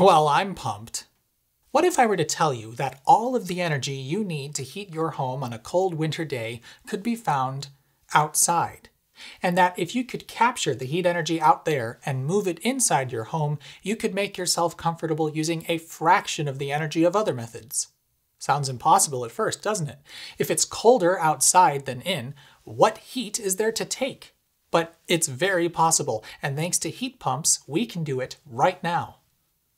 Well, I'm pumped. What if I were to tell you that all of the energy you need to heat your home on a cold winter day could be found outside? And that if you could capture the heat energy out there and move it inside your home, you could make yourself comfortable using a fraction of the energy of other methods. Sounds impossible at first, doesn't it? If it's colder outside than in, what heat is there to take? But it's very possible, and thanks to heat pumps, we can do it right now.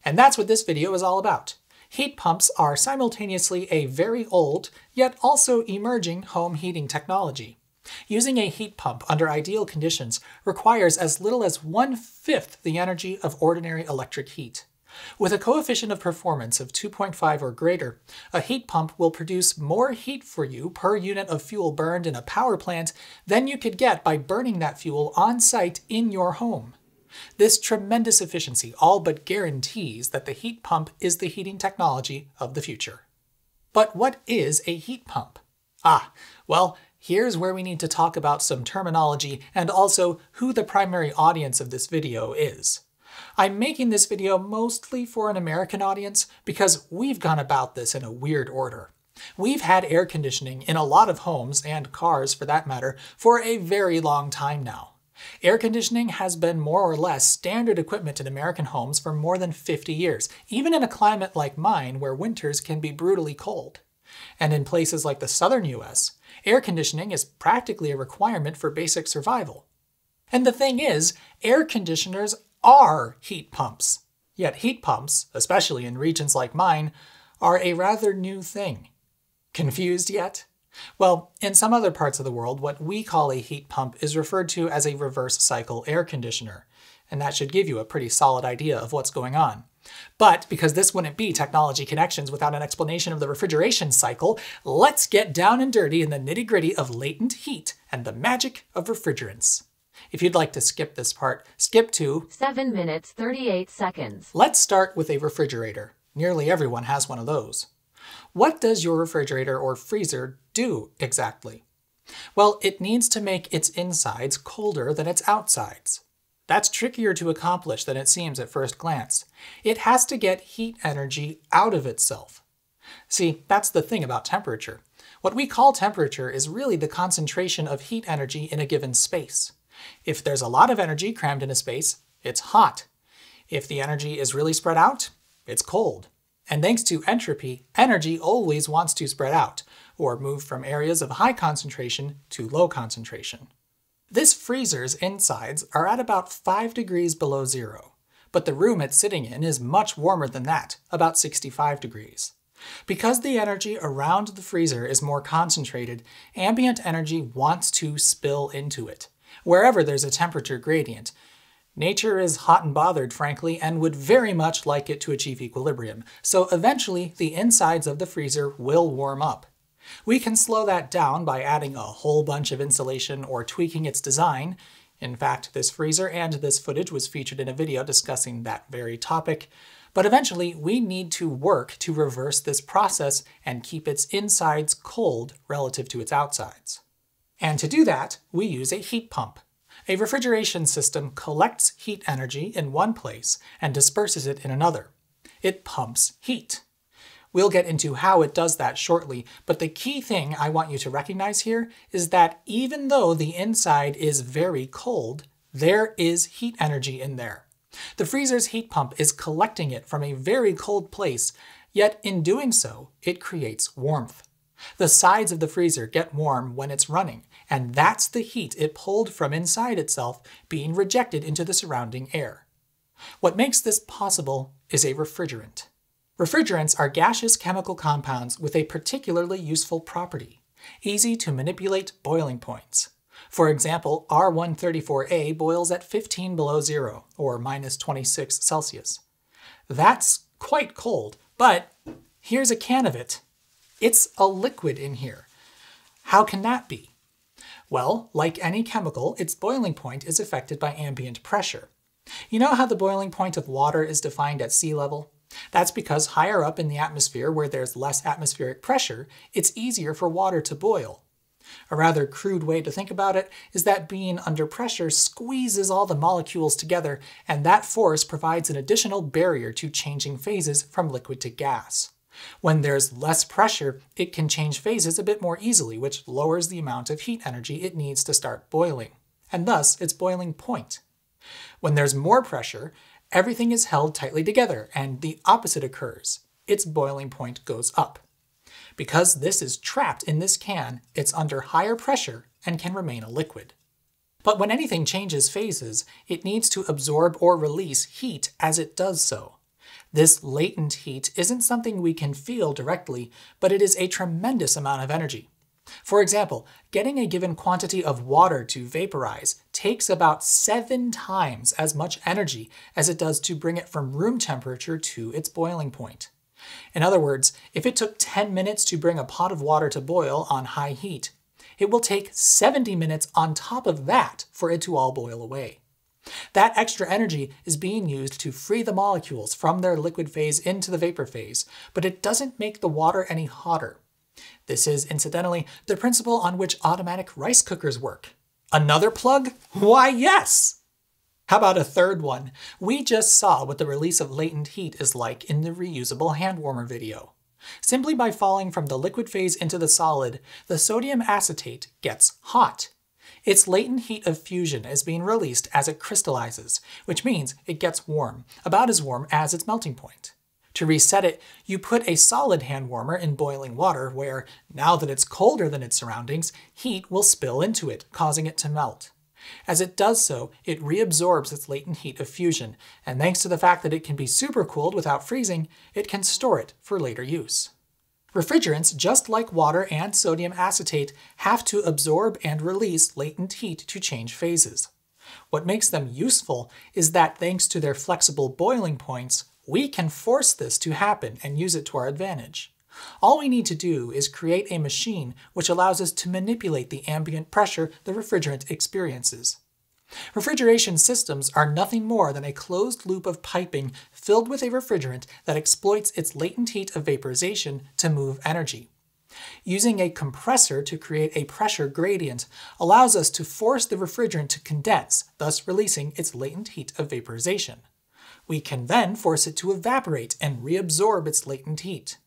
And that's what this video is all about. Heat pumps are simultaneously a very old, yet also emerging home heating technology. Using a heat pump under ideal conditions requires as little as one-fifth the energy of ordinary electric heat. With a coefficient of performance of 2.5 or greater, a heat pump will produce more heat for you per unit of fuel burned in a power plant than you could get by burning that fuel on site in your home. This tremendous efficiency all but guarantees that the heat pump is the heating technology of the future. But what is a heat pump? Ah, well, here's where we need to talk about some terminology and also who the primary audience of this video is. I'm making this video mostly for an American audience because we've gone about this in a weird order. We've had air conditioning in a lot of homes, and cars for that matter, for a very long time now. Air conditioning has been more or less standard equipment in American homes for more than 50 years, even in a climate like mine where winters can be brutally cold. And in places like the southern US, air conditioning is practically a requirement for basic survival. And the thing is, air conditioners are heat pumps. Yet heat pumps, especially in regions like mine, are a rather new thing. Confused yet? Well, in some other parts of the world, what we call a heat pump is referred to as a reverse cycle air conditioner, and that should give you a pretty solid idea of what's going on. But because this wouldn't be Technology Connections without an explanation of the refrigeration cycle, let's get down and dirty in the nitty gritty of latent heat and the magic of refrigerants. If you'd like to skip this part, skip to 7 minutes 38 seconds. Let's start with a refrigerator. Nearly everyone has one of those. What does your refrigerator or freezer do exactly? Well, it needs to make its insides colder than its outsides. That's trickier to accomplish than it seems at first glance. It has to get heat energy out of itself. See, that's the thing about temperature. What we call temperature is really the concentration of heat energy in a given space. If there's a lot of energy crammed in a space, it's hot. If the energy is really spread out, it's cold. And thanks to entropy, energy always wants to spread out, or move from areas of high concentration to low concentration. This freezer's insides are at about 5 degrees below zero, but the room it's sitting in is much warmer than that, about 65 degrees. Because the energy around the freezer is more concentrated, ambient energy wants to spill into it, wherever there's a temperature gradient, Nature is hot and bothered, frankly, and would very much like it to achieve equilibrium, so eventually the insides of the freezer will warm up. We can slow that down by adding a whole bunch of insulation or tweaking its design. In fact, this freezer and this footage was featured in a video discussing that very topic. But eventually, we need to work to reverse this process and keep its insides cold relative to its outsides. And to do that, we use a heat pump. A refrigeration system collects heat energy in one place and disperses it in another. It pumps heat. We'll get into how it does that shortly, but the key thing I want you to recognize here is that even though the inside is very cold, there is heat energy in there. The freezer's heat pump is collecting it from a very cold place, yet in doing so, it creates warmth. The sides of the freezer get warm when it's running, and that's the heat it pulled from inside itself being rejected into the surrounding air. What makes this possible is a refrigerant. Refrigerants are gaseous chemical compounds with a particularly useful property, easy to manipulate boiling points. For example, R134a boils at 15 below zero, or minus 26 Celsius. That's quite cold, but here's a can of it. It's a liquid in here. How can that be? Well, like any chemical, its boiling point is affected by ambient pressure. You know how the boiling point of water is defined at sea level? That's because higher up in the atmosphere, where there's less atmospheric pressure, it's easier for water to boil. A rather crude way to think about it is that being under pressure squeezes all the molecules together, and that force provides an additional barrier to changing phases from liquid to gas. When there's less pressure, it can change phases a bit more easily, which lowers the amount of heat energy it needs to start boiling, and thus its boiling point. When there's more pressure, everything is held tightly together, and the opposite occurs. Its boiling point goes up. Because this is trapped in this can, it's under higher pressure and can remain a liquid. But when anything changes phases, it needs to absorb or release heat as it does so, this latent heat isn't something we can feel directly, but it is a tremendous amount of energy. For example, getting a given quantity of water to vaporize takes about seven times as much energy as it does to bring it from room temperature to its boiling point. In other words, if it took 10 minutes to bring a pot of water to boil on high heat, it will take 70 minutes on top of that for it to all boil away. That extra energy is being used to free the molecules from their liquid phase into the vapor phase, but it doesn't make the water any hotter. This is, incidentally, the principle on which automatic rice cookers work. Another plug? Why, yes! How about a third one? We just saw what the release of latent heat is like in the reusable hand warmer video. Simply by falling from the liquid phase into the solid, the sodium acetate gets hot. Its latent heat of fusion is being released as it crystallizes, which means it gets warm, about as warm as its melting point. To reset it, you put a solid hand warmer in boiling water where, now that it's colder than its surroundings, heat will spill into it, causing it to melt. As it does so, it reabsorbs its latent heat of fusion, and thanks to the fact that it can be supercooled without freezing, it can store it for later use. Refrigerants, just like water and sodium acetate, have to absorb and release latent heat to change phases. What makes them useful is that thanks to their flexible boiling points, we can force this to happen and use it to our advantage. All we need to do is create a machine which allows us to manipulate the ambient pressure the refrigerant experiences. Refrigeration systems are nothing more than a closed loop of piping filled with a refrigerant that exploits its latent heat of vaporization to move energy. Using a compressor to create a pressure gradient allows us to force the refrigerant to condense, thus releasing its latent heat of vaporization. We can then force it to evaporate and reabsorb its latent heat.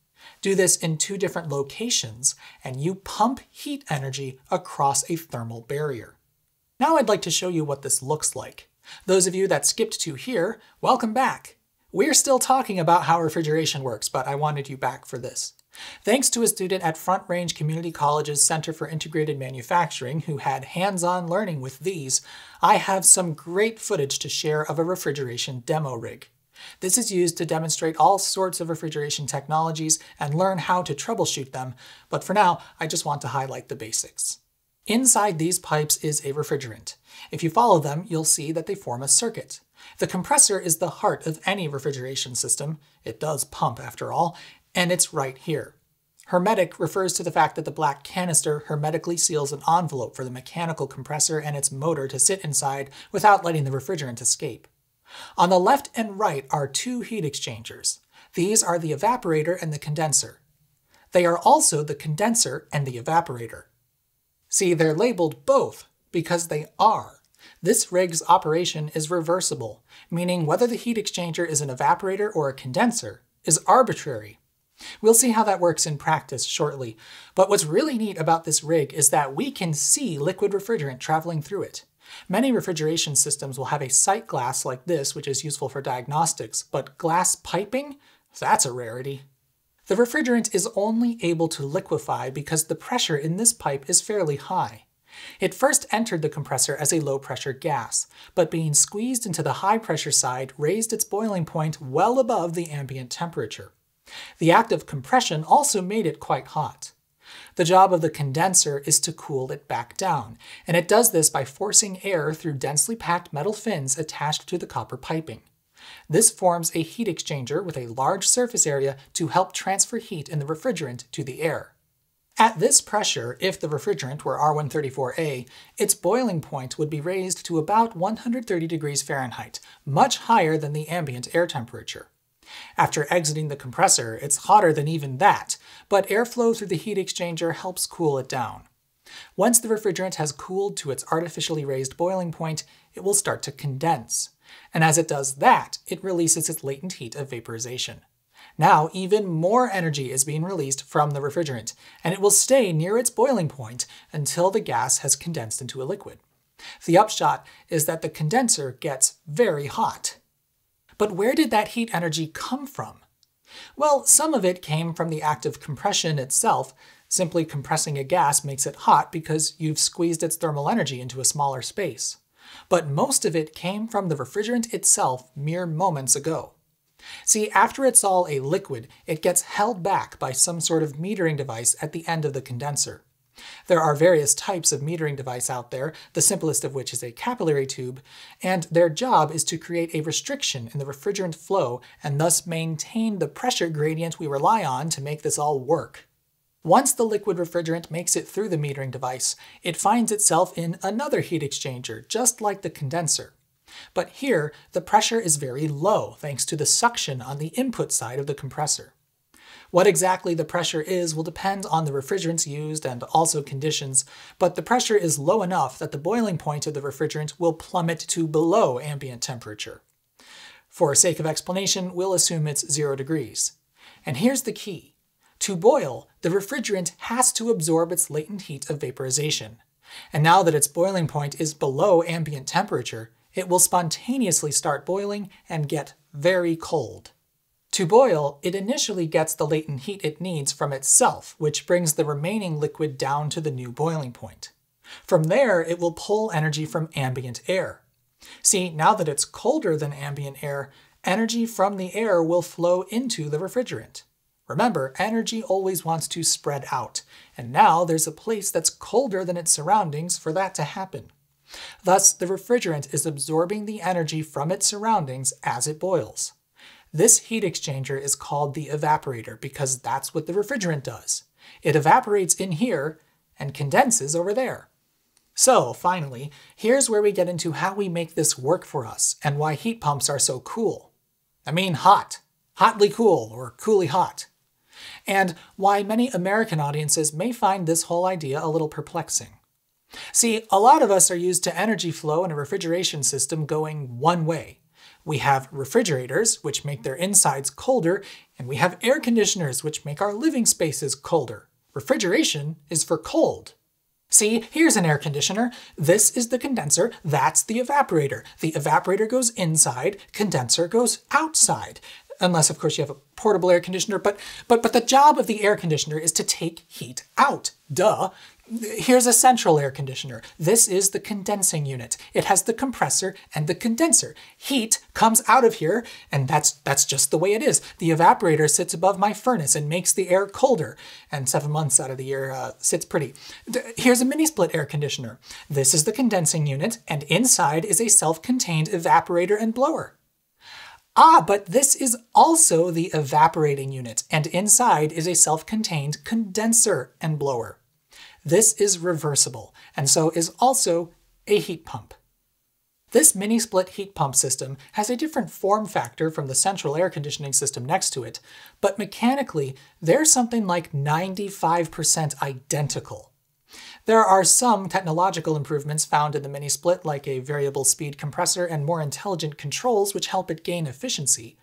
Do this in two different locations, and you pump heat energy across a thermal barrier. Now I'd like to show you what this looks like. Those of you that skipped to here, welcome back. We're still talking about how refrigeration works, but I wanted you back for this. Thanks to a student at Front Range Community College's Center for Integrated Manufacturing who had hands-on learning with these, I have some great footage to share of a refrigeration demo rig. This is used to demonstrate all sorts of refrigeration technologies and learn how to troubleshoot them, but for now, I just want to highlight the basics. Inside these pipes is a refrigerant. If you follow them, you'll see that they form a circuit. The compressor is the heart of any refrigeration system, it does pump after all, and it's right here. Hermetic refers to the fact that the black canister hermetically seals an envelope for the mechanical compressor and its motor to sit inside without letting the refrigerant escape. On the left and right are two heat exchangers. These are the evaporator and the condenser. They are also the condenser and the evaporator. See, they're labeled both because they are. This rig's operation is reversible, meaning whether the heat exchanger is an evaporator or a condenser is arbitrary. We'll see how that works in practice shortly, but what's really neat about this rig is that we can see liquid refrigerant traveling through it. Many refrigeration systems will have a sight glass like this, which is useful for diagnostics, but glass piping? That's a rarity. The refrigerant is only able to liquefy because the pressure in this pipe is fairly high. It first entered the compressor as a low pressure gas, but being squeezed into the high pressure side raised its boiling point well above the ambient temperature. The act of compression also made it quite hot. The job of the condenser is to cool it back down, and it does this by forcing air through densely packed metal fins attached to the copper piping. This forms a heat exchanger with a large surface area to help transfer heat in the refrigerant to the air. At this pressure, if the refrigerant were R134a, its boiling point would be raised to about 130 degrees Fahrenheit, much higher than the ambient air temperature. After exiting the compressor, it's hotter than even that, but airflow through the heat exchanger helps cool it down. Once the refrigerant has cooled to its artificially raised boiling point, it will start to condense. And as it does that, it releases its latent heat of vaporization. Now, even more energy is being released from the refrigerant, and it will stay near its boiling point until the gas has condensed into a liquid. The upshot is that the condenser gets very hot. But where did that heat energy come from? Well, some of it came from the act of compression itself. Simply compressing a gas makes it hot because you've squeezed its thermal energy into a smaller space but most of it came from the refrigerant itself mere moments ago. See, after it's all a liquid, it gets held back by some sort of metering device at the end of the condenser. There are various types of metering device out there, the simplest of which is a capillary tube, and their job is to create a restriction in the refrigerant flow and thus maintain the pressure gradient we rely on to make this all work. Once the liquid refrigerant makes it through the metering device, it finds itself in another heat exchanger, just like the condenser. But here, the pressure is very low thanks to the suction on the input side of the compressor. What exactly the pressure is will depend on the refrigerants used and also conditions, but the pressure is low enough that the boiling point of the refrigerant will plummet to below ambient temperature. For sake of explanation, we'll assume it's 0 degrees. And here's the key. To boil, the refrigerant has to absorb its latent heat of vaporization. And now that its boiling point is below ambient temperature, it will spontaneously start boiling and get very cold. To boil, it initially gets the latent heat it needs from itself, which brings the remaining liquid down to the new boiling point. From there, it will pull energy from ambient air. See, now that it's colder than ambient air, energy from the air will flow into the refrigerant. Remember, energy always wants to spread out, and now there's a place that's colder than its surroundings for that to happen. Thus, the refrigerant is absorbing the energy from its surroundings as it boils. This heat exchanger is called the evaporator because that's what the refrigerant does. It evaporates in here and condenses over there. So, finally, here's where we get into how we make this work for us and why heat pumps are so cool. I mean hot, hotly cool, or coolly hot and why many American audiences may find this whole idea a little perplexing. See, a lot of us are used to energy flow in a refrigeration system going one way. We have refrigerators, which make their insides colder, and we have air conditioners, which make our living spaces colder. Refrigeration is for cold. See, here's an air conditioner. This is the condenser, that's the evaporator. The evaporator goes inside, condenser goes outside unless of course you have a portable air conditioner, but, but, but the job of the air conditioner is to take heat out, duh. Here's a central air conditioner. This is the condensing unit. It has the compressor and the condenser. Heat comes out of here, and that's, that's just the way it is. The evaporator sits above my furnace and makes the air colder, and seven months out of the year uh, sits pretty. D here's a mini-split air conditioner. This is the condensing unit, and inside is a self-contained evaporator and blower. Ah, but this is also the evaporating unit, and inside is a self-contained condenser and blower. This is reversible, and so is also a heat pump. This mini-split heat pump system has a different form factor from the central air conditioning system next to it, but mechanically, they're something like 95% identical. There are some technological improvements found in the mini split, like a variable speed compressor and more intelligent controls, which help it gain efficiency.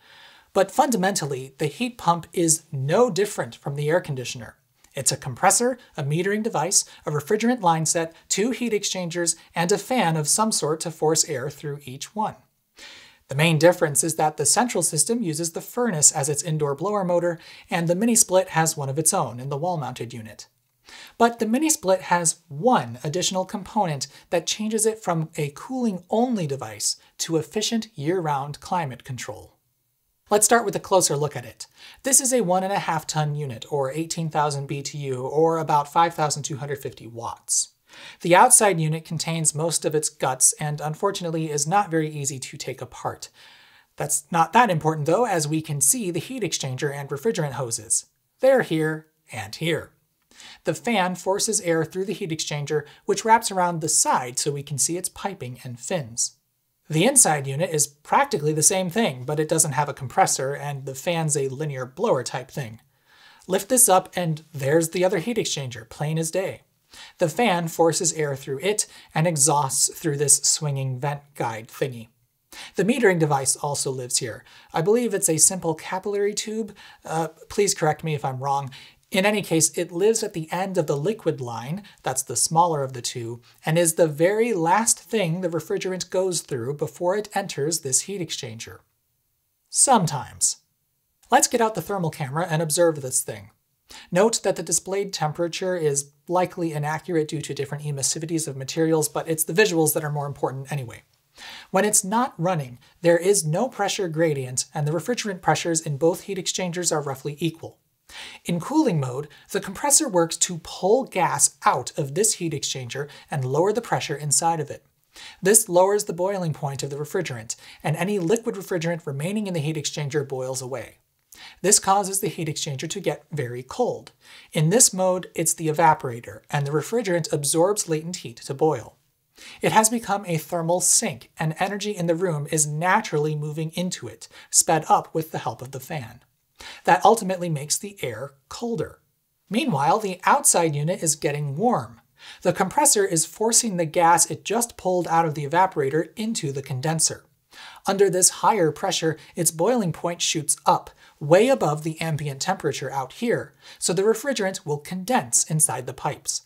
But fundamentally, the heat pump is no different from the air conditioner. It's a compressor, a metering device, a refrigerant line set, two heat exchangers, and a fan of some sort to force air through each one. The main difference is that the central system uses the furnace as its indoor blower motor, and the mini split has one of its own in the wall mounted unit. But the mini split has one additional component that changes it from a cooling only device to efficient year-round climate control. Let's start with a closer look at it. This is a 1.5 ton unit, or 18,000 BTU, or about 5,250 watts. The outside unit contains most of its guts and unfortunately is not very easy to take apart. That's not that important though, as we can see the heat exchanger and refrigerant hoses. They're here and here. The fan forces air through the heat exchanger, which wraps around the side so we can see its piping and fins. The inside unit is practically the same thing, but it doesn't have a compressor, and the fan's a linear blower type thing. Lift this up, and there's the other heat exchanger, plain as day. The fan forces air through it and exhausts through this swinging vent guide thingy. The metering device also lives here. I believe it's a simple capillary tube. Uh, please correct me if I'm wrong. In any case, it lives at the end of the liquid line, that's the smaller of the two, and is the very last thing the refrigerant goes through before it enters this heat exchanger. Sometimes. Let's get out the thermal camera and observe this thing. Note that the displayed temperature is likely inaccurate due to different emissivities of materials, but it's the visuals that are more important anyway. When it's not running, there is no pressure gradient, and the refrigerant pressures in both heat exchangers are roughly equal. In cooling mode, the compressor works to pull gas out of this heat exchanger and lower the pressure inside of it. This lowers the boiling point of the refrigerant, and any liquid refrigerant remaining in the heat exchanger boils away. This causes the heat exchanger to get very cold. In this mode, it's the evaporator, and the refrigerant absorbs latent heat to boil. It has become a thermal sink, and energy in the room is naturally moving into it, sped up with the help of the fan. That ultimately makes the air colder. Meanwhile, the outside unit is getting warm. The compressor is forcing the gas it just pulled out of the evaporator into the condenser. Under this higher pressure, its boiling point shoots up, way above the ambient temperature out here, so the refrigerant will condense inside the pipes.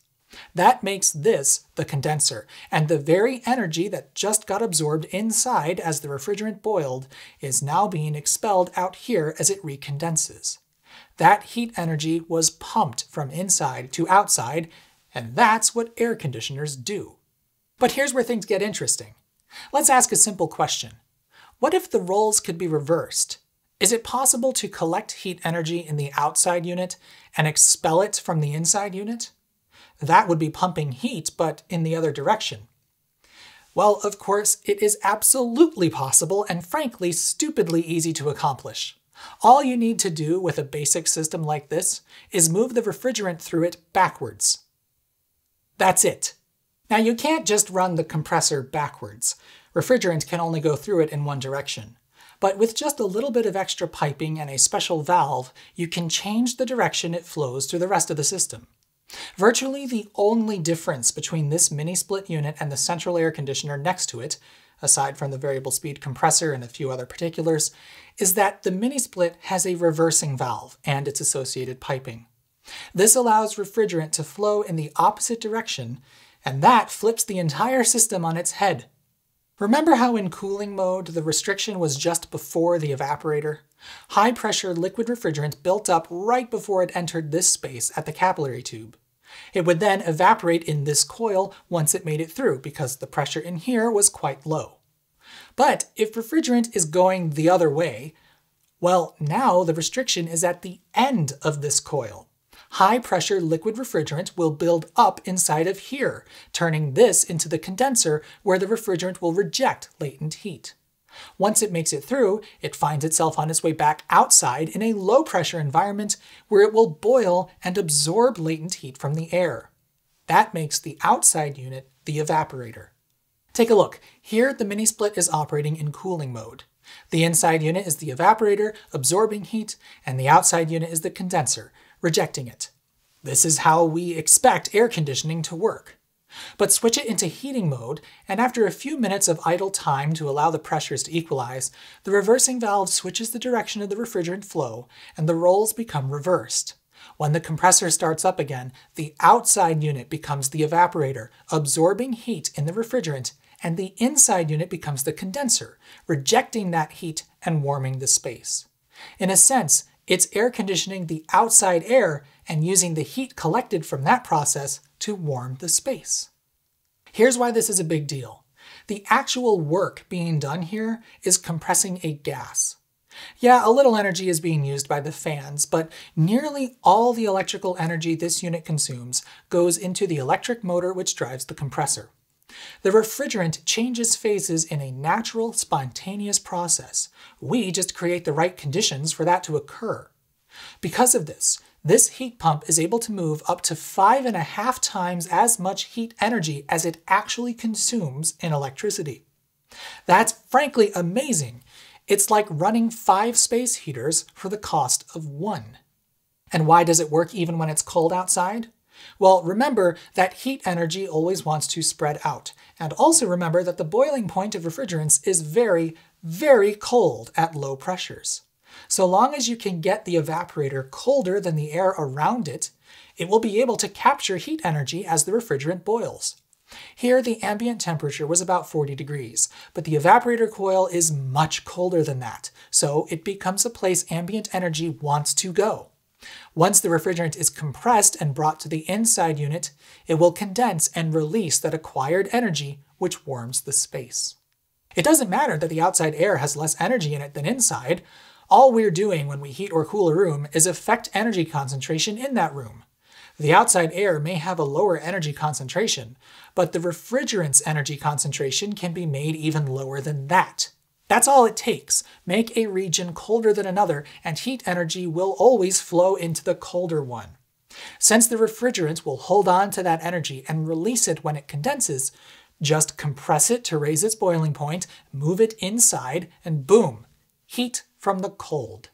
That makes this the condenser, and the very energy that just got absorbed inside as the refrigerant boiled is now being expelled out here as it recondenses. That heat energy was pumped from inside to outside, and that's what air conditioners do. But here's where things get interesting. Let's ask a simple question. What if the roles could be reversed? Is it possible to collect heat energy in the outside unit and expel it from the inside unit? That would be pumping heat, but in the other direction. Well, of course, it is absolutely possible and frankly stupidly easy to accomplish. All you need to do with a basic system like this is move the refrigerant through it backwards. That's it. Now you can't just run the compressor backwards. Refrigerant can only go through it in one direction. But with just a little bit of extra piping and a special valve, you can change the direction it flows through the rest of the system. Virtually the only difference between this mini split unit and the central air conditioner next to it, aside from the variable speed compressor and a few other particulars, is that the mini split has a reversing valve and its associated piping. This allows refrigerant to flow in the opposite direction, and that flips the entire system on its head. Remember how in cooling mode the restriction was just before the evaporator? High pressure liquid refrigerant built up right before it entered this space at the capillary tube. It would then evaporate in this coil once it made it through because the pressure in here was quite low. But if refrigerant is going the other way, well, now the restriction is at the end of this coil. High pressure liquid refrigerant will build up inside of here, turning this into the condenser where the refrigerant will reject latent heat. Once it makes it through, it finds itself on its way back outside in a low pressure environment where it will boil and absorb latent heat from the air. That makes the outside unit the evaporator. Take a look. Here, the mini-split is operating in cooling mode. The inside unit is the evaporator, absorbing heat, and the outside unit is the condenser, rejecting it. This is how we expect air conditioning to work. But switch it into heating mode, and after a few minutes of idle time to allow the pressures to equalize, the reversing valve switches the direction of the refrigerant flow, and the rolls become reversed. When the compressor starts up again, the outside unit becomes the evaporator, absorbing heat in the refrigerant, and the inside unit becomes the condenser, rejecting that heat and warming the space. In a sense, it's air conditioning the outside air and using the heat collected from that process to warm the space. Here's why this is a big deal. The actual work being done here is compressing a gas. Yeah, a little energy is being used by the fans, but nearly all the electrical energy this unit consumes goes into the electric motor which drives the compressor. The refrigerant changes phases in a natural, spontaneous process. We just create the right conditions for that to occur. Because of this, this heat pump is able to move up to five and a half times as much heat energy as it actually consumes in electricity. That's frankly amazing. It's like running five space heaters for the cost of one. And why does it work even when it's cold outside? Well, remember that heat energy always wants to spread out. And also remember that the boiling point of refrigerants is very, very cold at low pressures. So long as you can get the evaporator colder than the air around it, it will be able to capture heat energy as the refrigerant boils. Here, the ambient temperature was about 40 degrees, but the evaporator coil is much colder than that, so it becomes a place ambient energy wants to go. Once the refrigerant is compressed and brought to the inside unit, it will condense and release that acquired energy, which warms the space. It doesn't matter that the outside air has less energy in it than inside. All we're doing when we heat or cool a room is affect energy concentration in that room. The outside air may have a lower energy concentration, but the refrigerant's energy concentration can be made even lower than that. That's all it takes. Make a region colder than another, and heat energy will always flow into the colder one. Since the refrigerant will hold on to that energy and release it when it condenses, just compress it to raise its boiling point, move it inside, and boom, heat from the cold.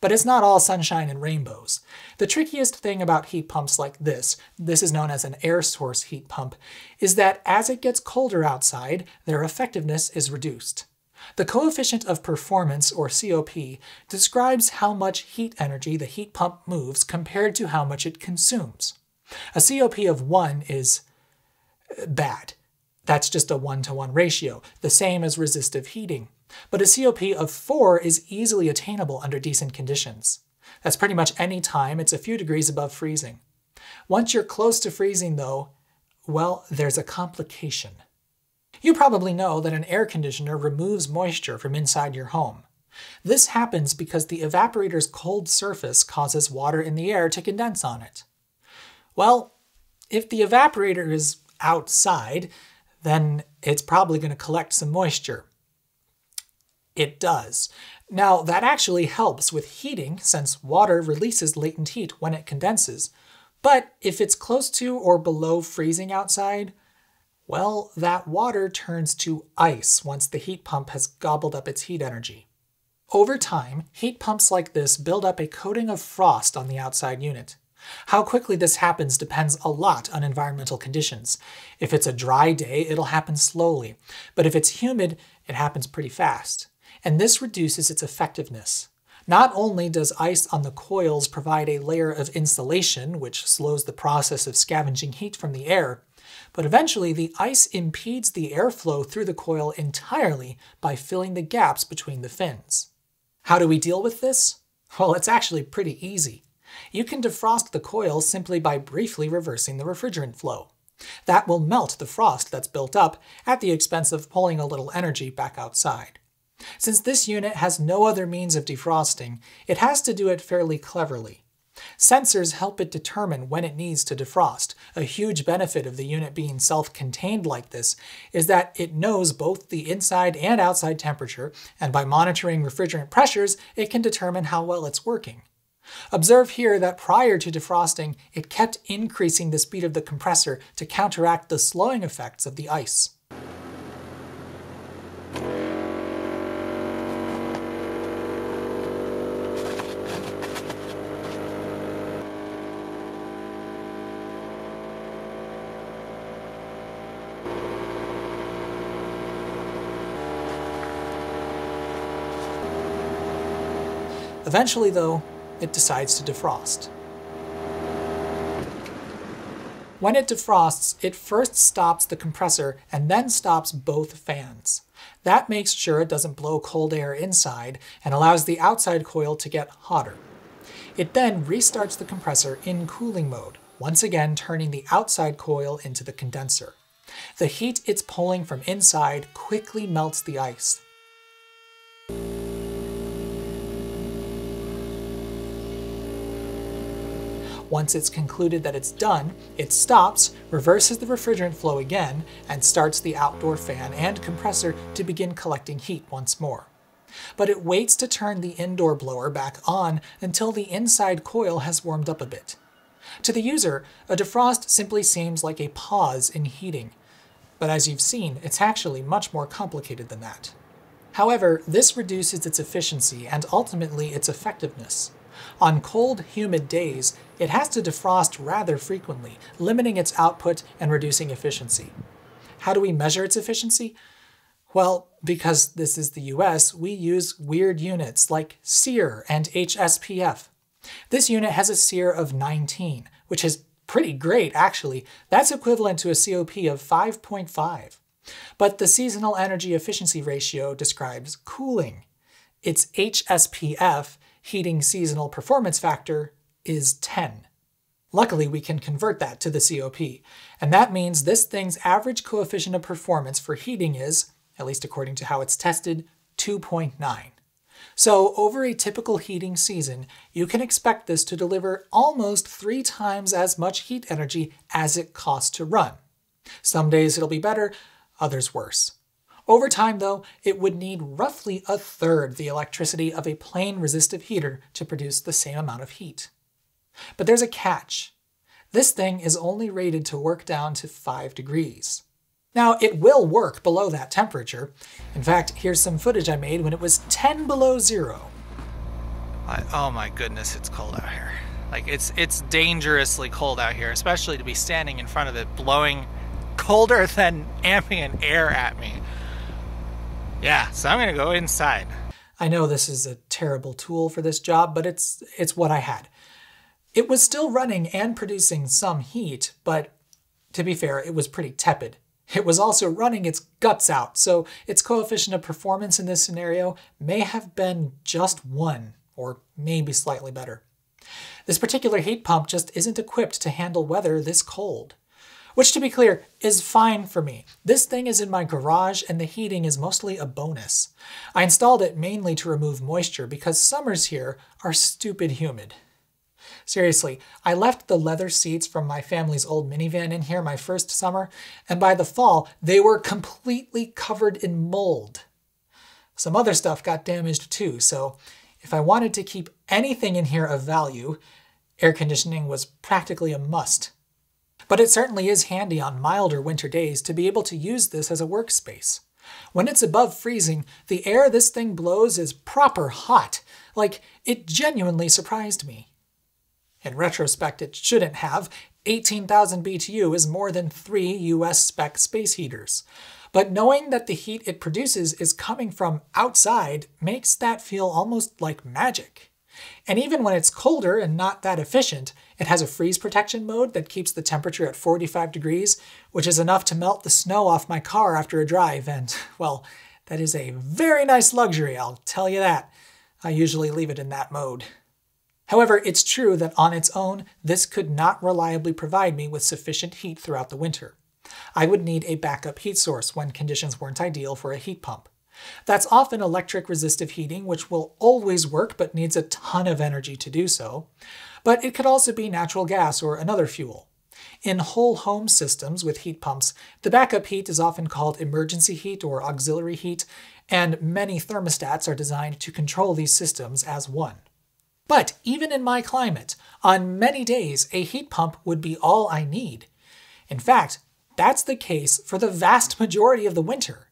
But it's not all sunshine and rainbows. The trickiest thing about heat pumps like this, this is known as an air source heat pump, is that as it gets colder outside, their effectiveness is reduced. The coefficient of performance, or COP, describes how much heat energy the heat pump moves compared to how much it consumes. A COP of 1 is bad. That's just a 1 to 1 ratio, the same as resistive heating. But a COP of 4 is easily attainable under decent conditions. That's pretty much any time it's a few degrees above freezing. Once you're close to freezing, though, well, there's a complication. You probably know that an air conditioner removes moisture from inside your home. This happens because the evaporator's cold surface causes water in the air to condense on it. Well, if the evaporator is outside, then it's probably going to collect some moisture, it does. Now, that actually helps with heating since water releases latent heat when it condenses. But if it's close to or below freezing outside, well, that water turns to ice once the heat pump has gobbled up its heat energy. Over time, heat pumps like this build up a coating of frost on the outside unit. How quickly this happens depends a lot on environmental conditions. If it's a dry day, it'll happen slowly, but if it's humid, it happens pretty fast and this reduces its effectiveness. Not only does ice on the coils provide a layer of insulation, which slows the process of scavenging heat from the air, but eventually the ice impedes the airflow through the coil entirely by filling the gaps between the fins. How do we deal with this? Well, it's actually pretty easy. You can defrost the coil simply by briefly reversing the refrigerant flow. That will melt the frost that's built up at the expense of pulling a little energy back outside. Since this unit has no other means of defrosting, it has to do it fairly cleverly. Sensors help it determine when it needs to defrost. A huge benefit of the unit being self-contained like this is that it knows both the inside and outside temperature, and by monitoring refrigerant pressures, it can determine how well it's working. Observe here that prior to defrosting, it kept increasing the speed of the compressor to counteract the slowing effects of the ice. Eventually, though, it decides to defrost. When it defrosts, it first stops the compressor and then stops both fans. That makes sure it doesn't blow cold air inside and allows the outside coil to get hotter. It then restarts the compressor in cooling mode, once again turning the outside coil into the condenser. The heat it's pulling from inside quickly melts the ice. Once it's concluded that it's done, it stops, reverses the refrigerant flow again, and starts the outdoor fan and compressor to begin collecting heat once more. But it waits to turn the indoor blower back on until the inside coil has warmed up a bit. To the user, a defrost simply seems like a pause in heating. But as you've seen, it's actually much more complicated than that. However, this reduces its efficiency and ultimately its effectiveness. On cold, humid days, it has to defrost rather frequently, limiting its output and reducing efficiency. How do we measure its efficiency? Well, because this is the US, we use weird units like SEER and HSPF. This unit has a SEER of 19, which is pretty great actually. That's equivalent to a COP of 5.5. But the seasonal energy efficiency ratio describes cooling. Its HSPF heating seasonal performance factor is 10. Luckily, we can convert that to the COP, and that means this thing's average coefficient of performance for heating is, at least according to how it's tested, 2.9. So, over a typical heating season, you can expect this to deliver almost three times as much heat energy as it costs to run. Some days it'll be better, others worse. Over time, though, it would need roughly a third the electricity of a plain resistive heater to produce the same amount of heat. But there's a catch. This thing is only rated to work down to 5 degrees. Now, it will work below that temperature. In fact, here's some footage I made when it was 10 below zero. I, oh my goodness, it's cold out here. Like, it's, it's dangerously cold out here, especially to be standing in front of it blowing colder than ambient air at me. Yeah, so I'm gonna go inside. I know this is a terrible tool for this job, but it's, it's what I had. It was still running and producing some heat, but to be fair, it was pretty tepid. It was also running its guts out, so its coefficient of performance in this scenario may have been just one, or maybe slightly better. This particular heat pump just isn't equipped to handle weather this cold. Which, to be clear, is fine for me. This thing is in my garage and the heating is mostly a bonus. I installed it mainly to remove moisture because summers here are stupid humid. Seriously, I left the leather seats from my family's old minivan in here my first summer, and by the fall, they were completely covered in mold. Some other stuff got damaged too, so if I wanted to keep anything in here of value, air conditioning was practically a must but it certainly is handy on milder winter days to be able to use this as a workspace. When it's above freezing, the air this thing blows is proper hot. Like, it genuinely surprised me. In retrospect, it shouldn't have. 18,000 BTU is more than three US spec space heaters. But knowing that the heat it produces is coming from outside makes that feel almost like magic. And even when it's colder and not that efficient, it has a freeze protection mode that keeps the temperature at 45 degrees, which is enough to melt the snow off my car after a drive, and, well, that is a very nice luxury, I'll tell you that. I usually leave it in that mode. However, it's true that on its own, this could not reliably provide me with sufficient heat throughout the winter. I would need a backup heat source when conditions weren't ideal for a heat pump. That's often electric resistive heating, which will always work but needs a ton of energy to do so but it could also be natural gas or another fuel. In whole home systems with heat pumps, the backup heat is often called emergency heat or auxiliary heat, and many thermostats are designed to control these systems as one. But even in my climate, on many days, a heat pump would be all I need. In fact, that's the case for the vast majority of the winter.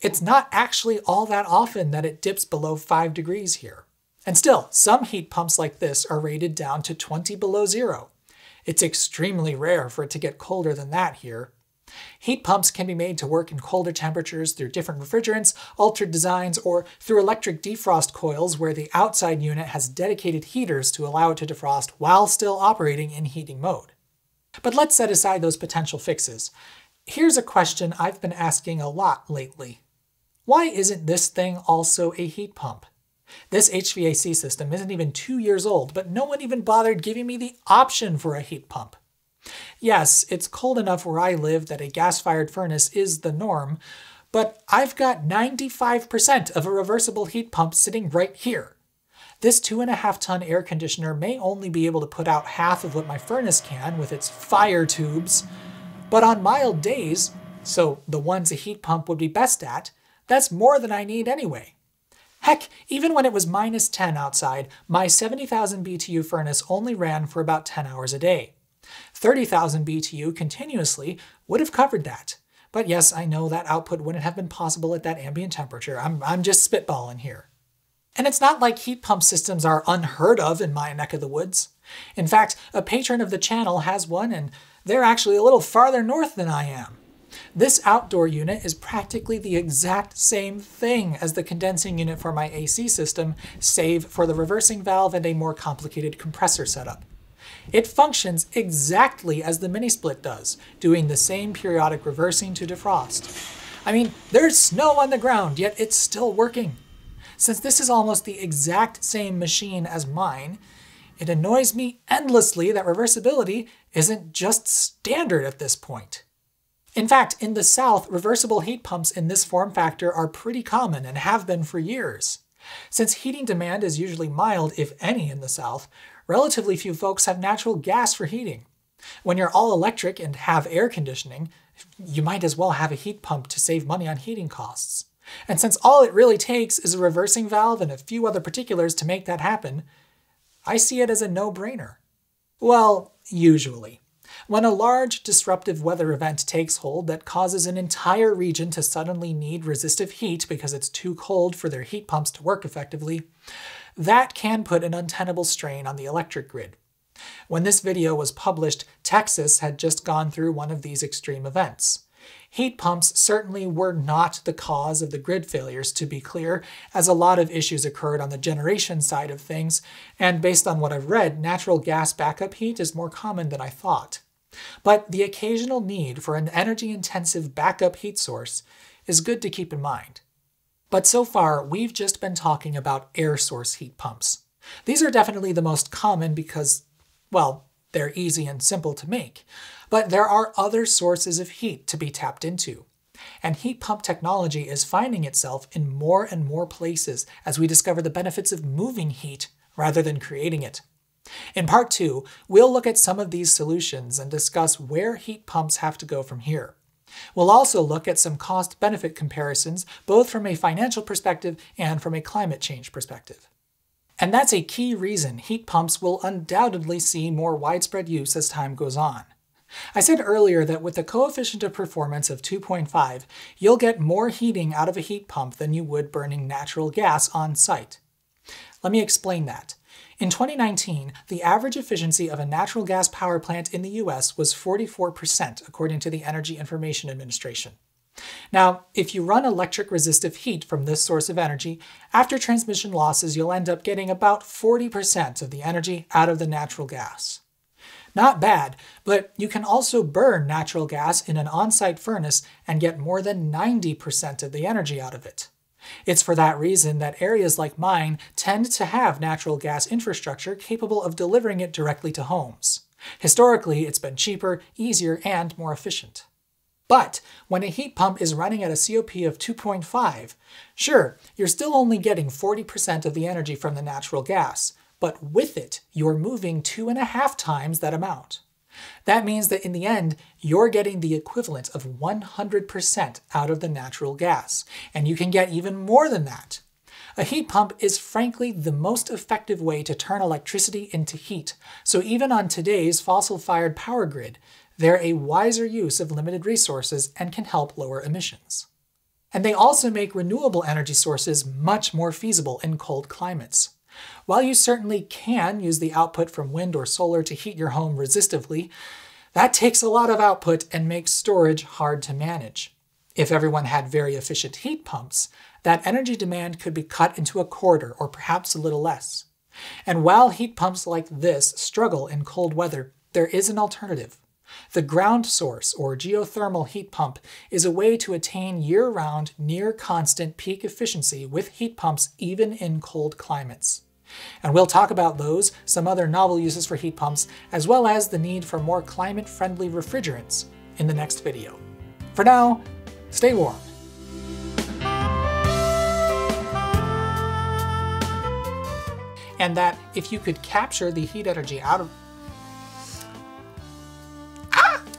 It's not actually all that often that it dips below 5 degrees here. And still, some heat pumps like this are rated down to 20 below zero. It's extremely rare for it to get colder than that here. Heat pumps can be made to work in colder temperatures through different refrigerants, altered designs, or through electric defrost coils where the outside unit has dedicated heaters to allow it to defrost while still operating in heating mode. But let's set aside those potential fixes. Here's a question I've been asking a lot lately. Why isn't this thing also a heat pump? This HVAC system isn't even two years old, but no one even bothered giving me the option for a heat pump. Yes, it's cold enough where I live that a gas-fired furnace is the norm, but I've got 95% of a reversible heat pump sitting right here. This two and a half ton air conditioner may only be able to put out half of what my furnace can with its fire tubes, but on mild days, so the ones a heat pump would be best at, that's more than I need anyway. Heck, even when it was minus 10 outside, my 70,000 BTU furnace only ran for about 10 hours a day. 30,000 BTU continuously would have covered that. But yes, I know that output wouldn't have been possible at that ambient temperature. I'm, I'm just spitballing here. And it's not like heat pump systems are unheard of in my neck of the woods. In fact, a patron of the channel has one, and they're actually a little farther north than I am. This outdoor unit is practically the exact same thing as the condensing unit for my AC system, save for the reversing valve and a more complicated compressor setup. It functions exactly as the mini-split does, doing the same periodic reversing to defrost. I mean, there's snow on the ground, yet it's still working. Since this is almost the exact same machine as mine, it annoys me endlessly that reversibility isn't just standard at this point. In fact, in the South, reversible heat pumps in this form factor are pretty common and have been for years. Since heating demand is usually mild, if any, in the South, relatively few folks have natural gas for heating. When you're all electric and have air conditioning, you might as well have a heat pump to save money on heating costs. And since all it really takes is a reversing valve and a few other particulars to make that happen, I see it as a no-brainer. Well, usually. When a large disruptive weather event takes hold that causes an entire region to suddenly need resistive heat because it's too cold for their heat pumps to work effectively, that can put an untenable strain on the electric grid. When this video was published, Texas had just gone through one of these extreme events. Heat pumps certainly were not the cause of the grid failures, to be clear, as a lot of issues occurred on the generation side of things, and based on what I've read, natural gas backup heat is more common than I thought. But the occasional need for an energy-intensive backup heat source is good to keep in mind. But so far, we've just been talking about air source heat pumps. These are definitely the most common because, well, they're easy and simple to make. But there are other sources of heat to be tapped into. And heat pump technology is finding itself in more and more places as we discover the benefits of moving heat rather than creating it. In part two, we'll look at some of these solutions and discuss where heat pumps have to go from here. We'll also look at some cost-benefit comparisons, both from a financial perspective and from a climate change perspective. And that's a key reason heat pumps will undoubtedly see more widespread use as time goes on. I said earlier that with a coefficient of performance of 2.5, you'll get more heating out of a heat pump than you would burning natural gas on site. Let me explain that. In 2019, the average efficiency of a natural gas power plant in the US was 44%, according to the Energy Information Administration. Now, if you run electric resistive heat from this source of energy, after transmission losses you'll end up getting about 40% of the energy out of the natural gas. Not bad, but you can also burn natural gas in an on-site furnace and get more than 90% of the energy out of it. It's for that reason that areas like mine tend to have natural gas infrastructure capable of delivering it directly to homes. Historically, it's been cheaper, easier, and more efficient. But when a heat pump is running at a COP of 2.5, sure, you're still only getting 40% of the energy from the natural gas, but with it, you're moving two and a half times that amount. That means that in the end, you're getting the equivalent of 100% out of the natural gas, and you can get even more than that. A heat pump is frankly the most effective way to turn electricity into heat, so even on today's fossil-fired power grid, they're a wiser use of limited resources and can help lower emissions. And they also make renewable energy sources much more feasible in cold climates. While you certainly can use the output from wind or solar to heat your home resistively, that takes a lot of output and makes storage hard to manage. If everyone had very efficient heat pumps, that energy demand could be cut into a quarter or perhaps a little less. And while heat pumps like this struggle in cold weather, there is an alternative. The ground source, or geothermal heat pump, is a way to attain year round, near constant peak efficiency with heat pumps even in cold climates. And we'll talk about those, some other novel uses for heat pumps, as well as the need for more climate-friendly refrigerants in the next video. For now, stay warm. And that if you could capture the heat energy out of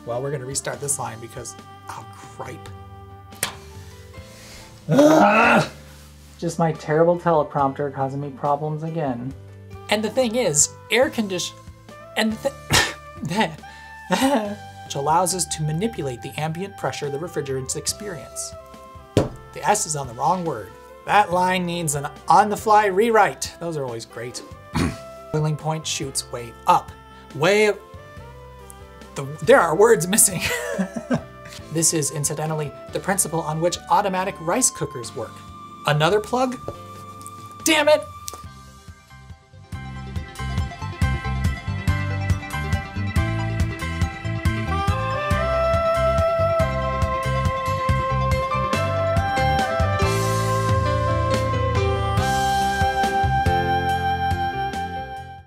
well, we're gonna restart this line because, oh, cripe. Ugh! Just my terrible teleprompter causing me problems again. And the thing is, air condition, and the which allows us to manipulate the ambient pressure the refrigerants experience. The S is on the wrong word. That line needs an on-the-fly rewrite. Those are always great. Boiling point shoots way up. Way up the, there are words missing. this is, incidentally, the principle on which automatic rice cookers work. Another plug? Damn it!